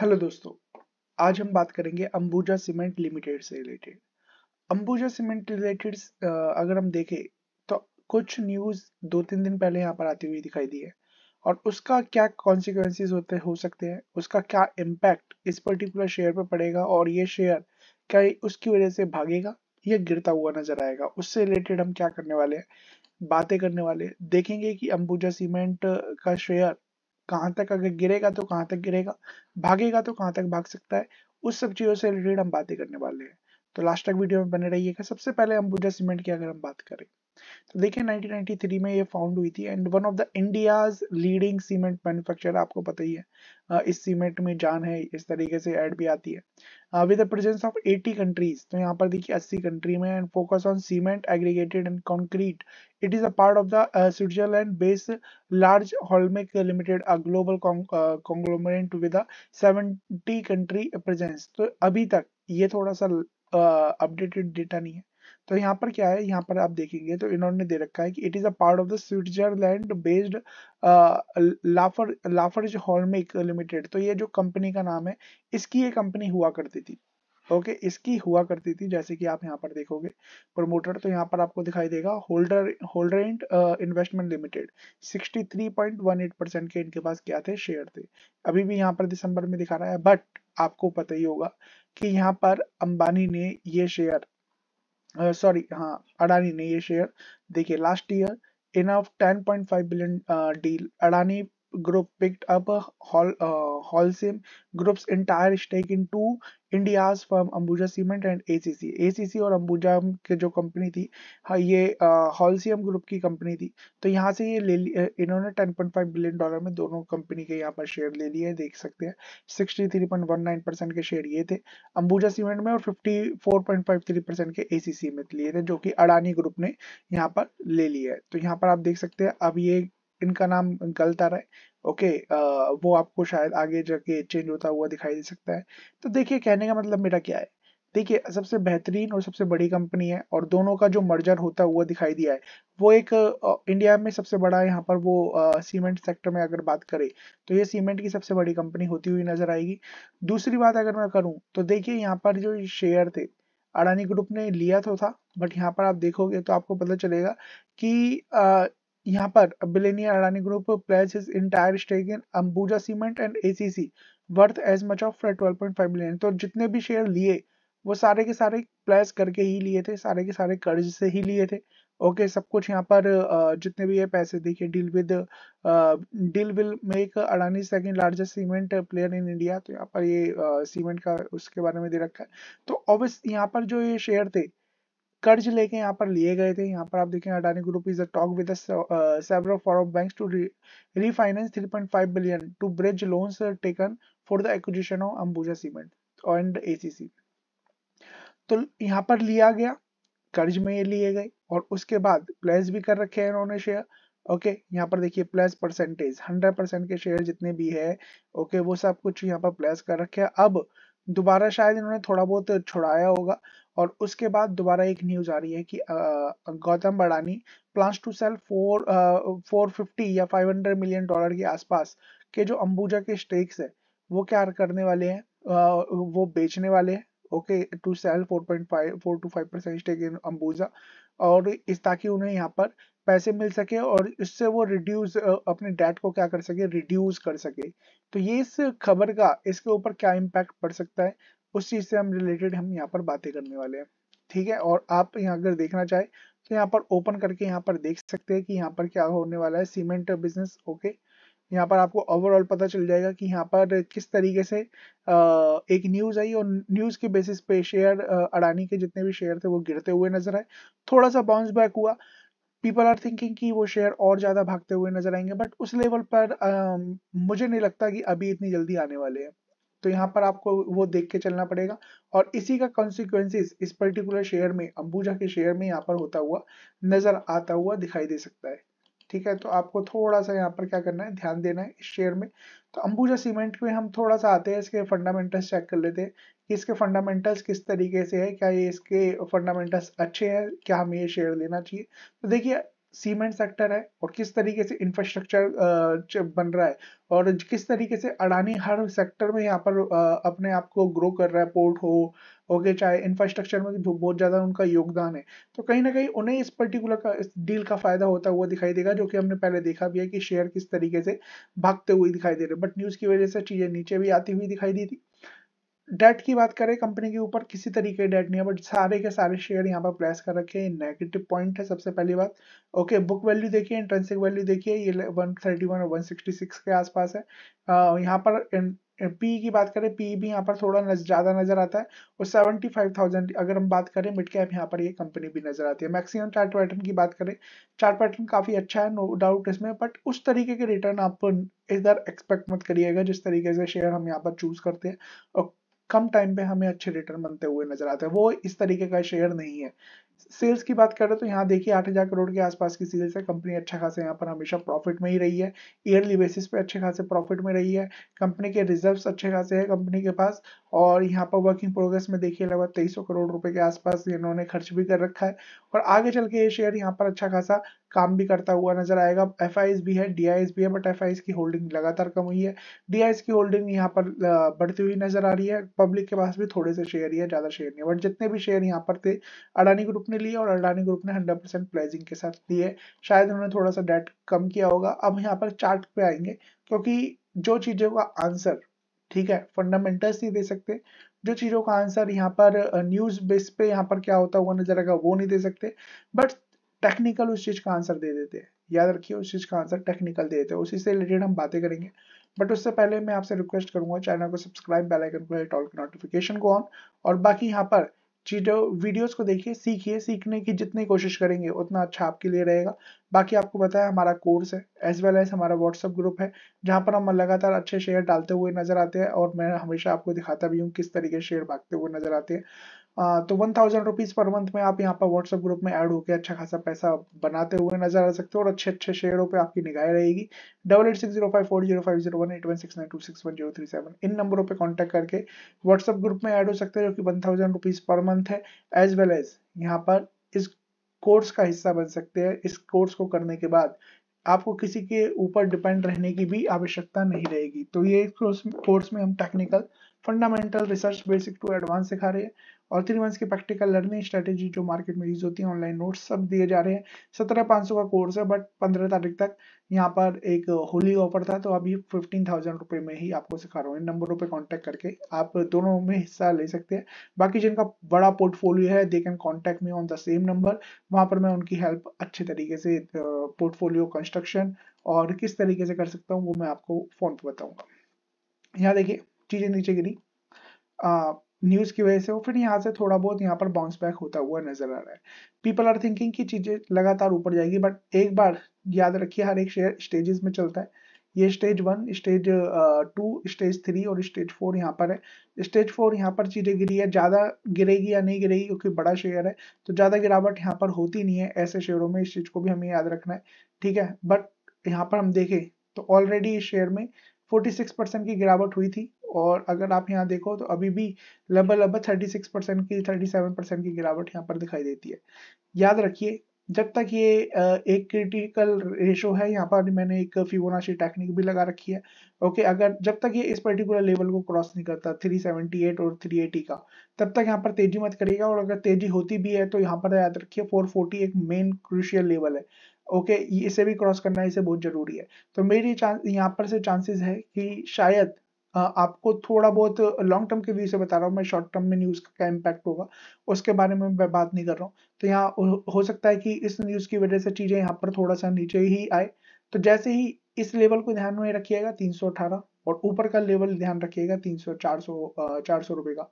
Hello दोस्तों आज हम बात करेंगे अंबुजा सीमेंट लिमिटेड से रिलेटेड अंबुजा सीमेंट रिलेटेड अगर हम देखें तो कुछ न्यूज़ दो तीन दिन पहले यहाँ पर आती हुई दिखाई दी है और उसका क्या कॉन्सिक्वेंसिस होते हो सकते हैं उसका क्या इम्पैक्ट इस पर्टिकुलर शेयर पर पड़ेगा और ये शेयर क्या उसकी वजह से भागेगा या गिरता हुआ नजर आएगा उससे रिलेटेड हम क्या करने वाले हैं बातें करने वाले देखेंगे कि अंबुजा सीमेंट का शेयर कहाँ तक अगर गिरेगा तो कहाँ तक गिरेगा भागेगा तो कहाँ तक भाग सकता है उस सब चीज़ों से रिलेटेड हम बातें करने वाले हैं तो लास्ट तक वीडियो में बने रहिएगा सबसे पहले अंबुजा सीमेंट की अगर हम बात करें तो देखिए 1993 में ये फाउंड हुई थी and one of the India's leading cement manufacturer आपको पता ही है इस सीमेंट में जान है इस तरीके से ऐड भी आती है with the presence of 80 countries तो यहाँ पर देखिए 80 कंट्री में and focus on cement aggregated and concrete it is a part of the Switzerland based large हॉलमेक limited a global conglomerate with 70 country presence तो अभी तक ये थोड़ा सा अपडेटेड डेटा नहीं है तो यहाँ पर क्या है यहाँ पर आप देखेंगे तो इन्होंने दे रखा है कि it is a part of the Switzerland based Lafarge Lafarge हॉलमेक लिमिटेड तो ये जो कंपनी का नाम है इसकी ये कंपनी हुआ करती थी ओके okay, इसकी हुआ करती थी जैसे कि आप यहाँ पर देखोगे प्रमोटर तो यहाँ पर आपको दिखाई देगा holder holder Holderind investment limited 63.18 percent के इनके पास क्या थे शेयर थे अभी भी यहाँ पर दिसंबर में दिखा रहा है बट आपको पता ही होगा कि यहाँ पर अंबानी ने ये शेयर सॉरी हाँ अडानी ने ये शेयर देखिए last year in of five billion deal Adani Group picked up a Hol, uh, Holcim Group's entire stake in two India's firm Ambuja cement and ACC. ACC और अंबुजा के जो कंपनी थी हाँ ये हॉलसीम uh, ग्रुप की कंपनी थी तो यहाँ से ये ले इन्होंने 10.5 बिलियन डॉलर में दोनों कंपनी के यहाँ पर शेयर ले लिए देख सकते हैं 63.19 परसेंट के शेयर ये थे अंबुजा सीमेंट में और 54.53 परसेंट के ACC में लिए थे जो कि अडानी ग्रुप ने यहाँ पर ले लिया है तो यहाँ पर आप देख सकते हैं अब ये इनका नाम गलत आ रहा है ओके वो आपको शायद आगे जाके चेंज होता हुआ दिखाई दे सकता है तो देखिए कहने का मतलब मेरा क्या है देखिए सबसे बेहतरीन और सबसे बड़ी कंपनी है और दोनों का जो मर्जर होता हुआ दिखाई दिया है वो एक इंडिया में सबसे बड़ा यहाँ पर वो सीमेंट सेक्टर में अगर बात करें तो ये सीमेंट की सबसे बड़ी कंपनी होती हुई नजर आएगी दूसरी बात अगर मैं करूँ तो देखिए यहाँ पर जो शेयर थे अडानी ग्रुप ने लिया तो था बट यहाँ पर आप देखोगे तो आपको पता चलेगा कि यहाँ पर billionaire Adani Group pledged his entire stake in Ambuja Cement and ACC worth as much of 12.5 billion तो जितने भी शेयर लिए वो सारे के सारे प्लेस करके ही लिए थे सारे के सारे कर्ज से ही लिए थे ओके सब कुछ यहाँ पर जितने भी ये पैसे देखिए deal with deal will make Adani second largest cement player in India तो यहाँ पर ये सीमेंट का उसके बारे में दे रखा है तो ऑब्वियस यहाँ पर जो ये शेयर थे कर्ज लेके यहाँ पर लिए गए थे यहाँ पर आप देखें Adani group is a talk with several foreign bank to refinance 3.5 billion to bridge loans taken for the acquisition of Ambuja cement and ACC तो यहाँ पर लिया गया कर्ज में ये लिए गए और उसके बाद प्लेस भी कर रखे हैं इन्होंने शेयर ओके okay, यहाँ पर देखिए प्लस परसेंटेज हंड्रेड परसेंट के शेयर जितने भी है ओके okay, वो सब कुछ यहाँ पर प्लस कर रखे हैं अब दोबारा शायद इन्होंने थोड़ा बहुत छुड़ाया होगा और उसके बाद दोबारा एक न्यूज आ रही है कि Gautam Adani plan to sell four four fifty या फाइव हंड्रेड मिलियन डॉलर के आसपास के जो अंबुजा के स्टेक्स है वो क्या करने वाले हैं uh, वो बेचने वाले हैं okay to sell four point five four to five percent stake in Ambuja और इस ताकि उन्हें यहाँ पर पैसे मिल सके और इससे वो रिड्यूस अपने डेट को क्या कर सके रिड्यूस कर सके तो ये इस खबर का इसके ऊपर क्या इम्पैक्ट पड़ सकता है उस चीज़ से हम रिलेटेड हम यहाँ पर बातें करने वाले हैं ठीक है और आप यहाँ अगर देखना चाहे तो यहाँ पर ओपन करके यहाँ पर देख सकते हैं कि यहाँ पर क्या होने वाला है सीमेंट बिजनेस ओके यहाँ पर आपको ओवरऑल पता चल जाएगा कि यहाँ पर किस तरीके से एक न्यूज़ आई और न्यूज़ के बेसिस पे शेयर अडानी के जितने भी शेयर थे वो गिरते हुए नजर आए थोड़ा सा बाउंस बैक हुआ पीपल आर थिंकिंग कि वो शेयर और ज़्यादा भागते हुए नजर आएंगे बट उस लेवल पर आ, um, मुझे नहीं लगता कि अभी इतनी जल्दी आने वाले हैं तो यहाँ पर आपको वो देख के चलना पड़ेगा और इसी का कॉन्सिक्वेंसिस इस पर्टिकुलर शेयर में अंबुजा के शेयर में यहाँ पर होता हुआ नज़र आता हुआ दिखाई दे सकता है ठीक है तो आपको थोड़ा सा यहाँ पर क्या करना है ध्यान देना है इस शेयर में तो अंबुजा सीमेंट में हम थोड़ा सा आते हैं इसके फंडामेंटल्स चेक कर लेते हैं कि इसके फंडामेंटल्स किस तरीके से है क्या ये इसके फंडामेंटल्स अच्छे हैं क्या हमें ये शेयर लेना चाहिए तो देखिए सीमेंट सेक्टर है और किस तरीके से इंफ्रास्ट्रक्चर बन रहा है और किस तरीके से अडानी हर सेक्टर में यहाँ पर अपने आप को ग्रो कर रहा है पोर्ट हो ओके चाहे इंफ्रास्ट्रक्चर में जो बहुत ज़्यादा उनका योगदान है तो कहीं ना कहीं उन्हें इस पर्टिकुलर का इस डील का फायदा होता हुआ दिखाई देगा जो कि हमने पहले देखा भी है कि शेयर किस तरीके से भागते हुए दिखाई दे रहे बट न्यूज़ की वजह से चीज़ें नीचे भी आती हुई दिखाई दी थी डेट की बात करें कंपनी के ऊपर किसी तरीके डेट नहीं है बट सारे के सारे शेयर यहाँ पर प्रेस कर रखे हैं नेगेटिव पॉइंट है सबसे पहली बात ओके बुक वैल्यू देखिए इंट्रेंसिक वैल्यू देखिए ये 131 और 166 के आसपास है यहाँ पर पी की बात करें पी भी यहाँ पर थोड़ा नज, ज्यादा नजर आता है और सेवेंटी फाइव थाउजेंड अगर हम बात करें मिड कैप यहाँ पर ये यह कंपनी भी नजर आती है मैक्सिमम चार्ट पैटर्न की बात करें चार्ट पैटर्न काफी अच्छा है नो डाउट इसमें बट उस तरीके के रिटर्न आप इधर एक्सपेक्ट मत करिएगा जिस तरीके से शेयर हम यहाँ पर चूज करते हैं और कम टाइम पे हमें अच्छे रिटर्न बनते हुए नजर आते हैं वो इस तरीके का शेयर नहीं है सेल्स की बात करें तो यहाँ देखिए आठ हजार करोड़ के आसपास की सेल्स है कंपनी अच्छा खासा यहाँ पर हमेशा प्रॉफिट में ही रही है ईयरली बेसिस पे अच्छे खासे प्रॉफिट में रही है कंपनी के रिजर्व्स अच्छे खासे हैं कंपनी के पास और यहाँ पर वर्किंग प्रोग्रेस में देखिए लगभग तेईस करोड़ रुपए के आसपास इन्होंने खर्च भी कर रखा है और आगे चल के ये शेयर यहाँ पर अच्छा खासा काम भी करता हुआ नजर आएगा एफ भी है डी भी है बट एफ की होल्डिंग लगातार कम हुई है डी की होल्डिंग यहाँ पर बढ़ती हुई नजर आ रही है पब्लिक के पास भी थोड़े से शेयर ही है ज्यादा शेयर नहीं है बट जितने भी शेयर यहाँ पर थे अडानी ग्रुप ने लिए और अडानी ग्रुप ने हंड्रेड परसेंट प्राइजिंग के साथ लिए शायद उन्होंने थोड़ा सा डेट कम किया होगा अब यहाँ पर चार्ट पे आएंगे क्योंकि जो चीजों का आंसर ठीक है फंडामेंटल्स नहीं दे सकते जो चीज़ों का आंसर यहाँ पर न्यूज़ बेस पे यहाँ पर क्या होता हुआ नजर आएगा वो नहीं दे सकते बट टेक्निकल उस चीज का आंसर दे देते हैं याद रखिए उस चीज का आंसर टेक्निकल दे देते हैं उसी से रिलेटेड हम बातें करेंगे बट उससे पहले मैं आपसे रिक्वेस्ट करूंगा चैनल को सब्सक्राइब बेल आइकन को हिट ऑल नोटिफिकेशन को ऑन और बाकी यहाँ पर चीजों वीडियोस को देखिए सीखिए सीखने की जितनी कोशिश करेंगे उतना अच्छा आपके लिए रहेगा बाकी आपको पता है हमारा कोर्स है एज वेल एज हमारा व्हाट्सअप ग्रुप है जहाँ पर हम लगातार अच्छे शेयर डालते हुए नजर आते हैं और मैं हमेशा आपको दिखाता भी हूँ किस तरीके शेयर भागते हुए नजर आते हैं तो one thousand rupees per month में आप यहाँ पर व्हाट्सएप ग्रुप में ऐड होकर अच्छा खासा पैसा बनाते हुए नजर आ सकते हो और अच्छे अच्छे शेयरों पे आपकी निगाह रहेगी double eight six zero five four zero five zero one eight one six nine two six one zero three seven इन नंबरों पे कांटेक्ट करके व्हाट्सएप ग्रुप में ऐड हो सकते हैं जो कि one thousand rupees per month है एज वेल एज यहाँ पर इस कोर्स का हिस्सा बन सकते हैं इस कोर्स को करने के बाद आपको किसी के ऊपर डिपेंड रहने की भी आवश्यकता नहीं रहेगी तो ये कोर्स में हम technical fundamental research basic to advance सिखा रहे हैं और थ्री मंथ्स की प्रैक्टिकल लर्निंग स्ट्रेटेजी जो मार्केट में यूज होती है ऑनलाइन नोट्स सब दिए जा रहे हैं सत्रह पाँच सौ का कोर्स है बट पंद्रह तारीख तक यहाँ पर एक होली ऑफर था तो अभी फिफ्टीन थाउजेंड रुपये में ही आपको सिखा रहा हूँ इन नंबरों पर कॉन्टैक्ट करके आप दोनों में हिस्सा ले सकते हैं बाकी जिनका बड़ा पोर्टफोलियो है they can contact me on the same number वहाँ पर मैं उनकी हेल्प अच्छे तरीके से पोर्टफोलियो कंस्ट्रक्शन और किस तरीके से कर सकता हूँ वो मैं आपको फ़ोन पर बताऊँगा यहाँ देखिए चीज़ें नीचे गिरी न्यूज़ की वजह से वो फिर यहाँ से थोड़ा बहुत यहाँ पर बाउंस बैक होता हुआ नजर आ रहा है पीपल आर थिंकिंग की चीज़ें लगातार ऊपर जाएगी बट एक बार याद रखिए हर एक शेयर स्टेजेस में चलता है ये stage one stage two stage three और स्टेज फोर यहाँ पर है स्टेज फोर यहाँ पर चीज़ें गिरी है ज़्यादा गिरेगी या नहीं गिरेगी क्योंकि बड़ा शेयर है तो ज़्यादा गिरावट यहाँ पर होती नहीं है ऐसे शेयरों में इस चीज़ को भी हमें याद रखना है ठीक है बट यहाँ पर हम देखें तो ऑलरेडी इस शेयर में 46 परसेंट की गिरावट हुई थी और अगर आप यहाँ देखो तो अभी भी लगभग लगभग 36 परसेंट की 37 परसेंट की गिरावट यहाँ पर दिखाई देती है याद रखिए जब तक ये एक क्रिटिकल रेशो है यहाँ पर मैंने एक फिबोनाची टेक्निक भी लगा रखी है ओके अगर जब तक ये इस पर्टिकुलर लेवल को क्रॉस नहीं करता 378 और 380 का तब तक यहाँ पर तेजी मत करिएगा और अगर तेजी होती भी है तो यहाँ पर याद रखिए 440 एक मेन क्रूशियल लेवल है ओके इसे भी क्रॉस करना इसे बहुत जरूरी है तो मेरी यहाँ पर से चांसेस है कि शायद आपको थोड़ा बहुत लॉन्ग टर्म के व्यू से बता रहा हूँ मैं शॉर्ट टर्म में न्यूज़ का क्या इम्पैक्ट होगा उसके बारे में मैं बात नहीं कर रहा हूँ तो यहाँ हो सकता है कि इस न्यूज़ की वजह से चीज़ें यहाँ पर थोड़ा सा नीचे ही आए तो जैसे ही इस लेवल को ध्यान में रखिएगा तीन सौ अठारह और ऊपर का लेवल ध्यान रखिएगा 300 400 चार सौ रुपए का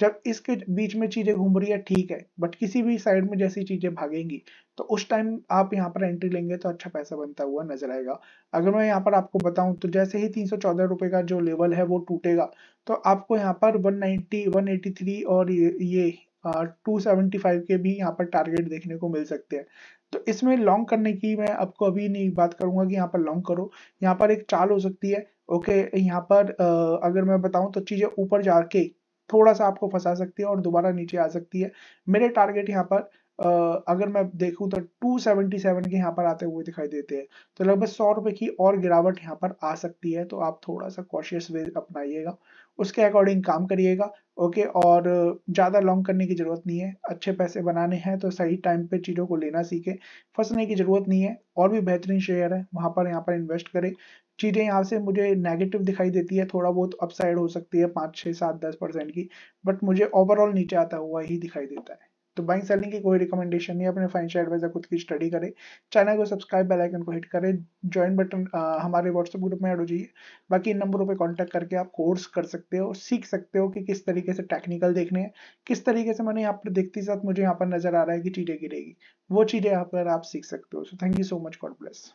जब इसके बीच में चीजें घूम रही है ठीक है बट किसी भी साइड में जैसी चीजें भागेंगी तो उस टाइम आप यहाँ पर एंट्री लेंगे तो अच्छा पैसा बनता हुआ नजर आएगा अगर मैं यहाँ पर आपको बताऊं तो जैसे ही तीन रुपए का जो लेवल है वो टूटेगा तो आपको यहाँ पर 190 183 और ये टू सेवेंटी फाइव के भी यहाँ पर टारगेट देखने को मिल सकते हैं तो इसमें लॉन्ग करने की मैं आपको अभी नहीं बात करूंगा कि यहाँ पर लॉन्ग करो यहाँ पर एक चाल हो सकती है ओके यहाँ पर अगर मैं बताऊँ तो चीज़ें ऊपर जाके थोड़ा सा आपको फंसा सकती है और दोबारा नीचे आ सकती है मेरे टारगेट यहाँ पर अगर मैं देखूं तो 277 के यहाँ पर आते हुए दिखाई देते हैं तो लगभग सौ रुपए की और गिरावट यहाँ पर आ सकती है तो आप थोड़ा सा कॉशियस वे अपनाइएगा उसके अकॉर्डिंग काम करिएगा ओके और ज़्यादा लॉन्ग करने की ज़रूरत नहीं है अच्छे पैसे बनाने हैं तो सही टाइम पे चीज़ों को लेना सीखे फंसने की ज़रूरत नहीं है और भी बेहतरीन शेयर है वहां पर यहाँ पर इन्वेस्ट करें चीज़ें यहाँ से मुझे नेगेटिव दिखाई देती है थोड़ा बहुत अपसाइड हो सकती है पांच छह सात दस परसेंट की बट मुझे ओवरऑल नीचे आता हुआ ही दिखाई देता है तो बाइंग सेलिंग की कोई रिकमेंडेशन नहीं अपने फाइनेंशियल एडवाइजर खुद की स्टडी करें चैनल को सब्सक्राइब बेल आइकन को हिट करें ज्वाइन बटन हमारे व्हाट्सएप ग्रुप में ऐड हो जाइए बाकी इन नंबरों पे कांटेक्ट करके आप कोर्स कर सकते हो सीख सकते हो कि किस तरीके से टेक्निकल देखने हैं किस तरीके से मैंने यहाँ पर देखते साथ मुझे यहाँ पर नजर आ रहा है कि चीज़ें गिरेगी वो चीज़ें यहाँ पर आप सीख सकते हो so thank you so much God bless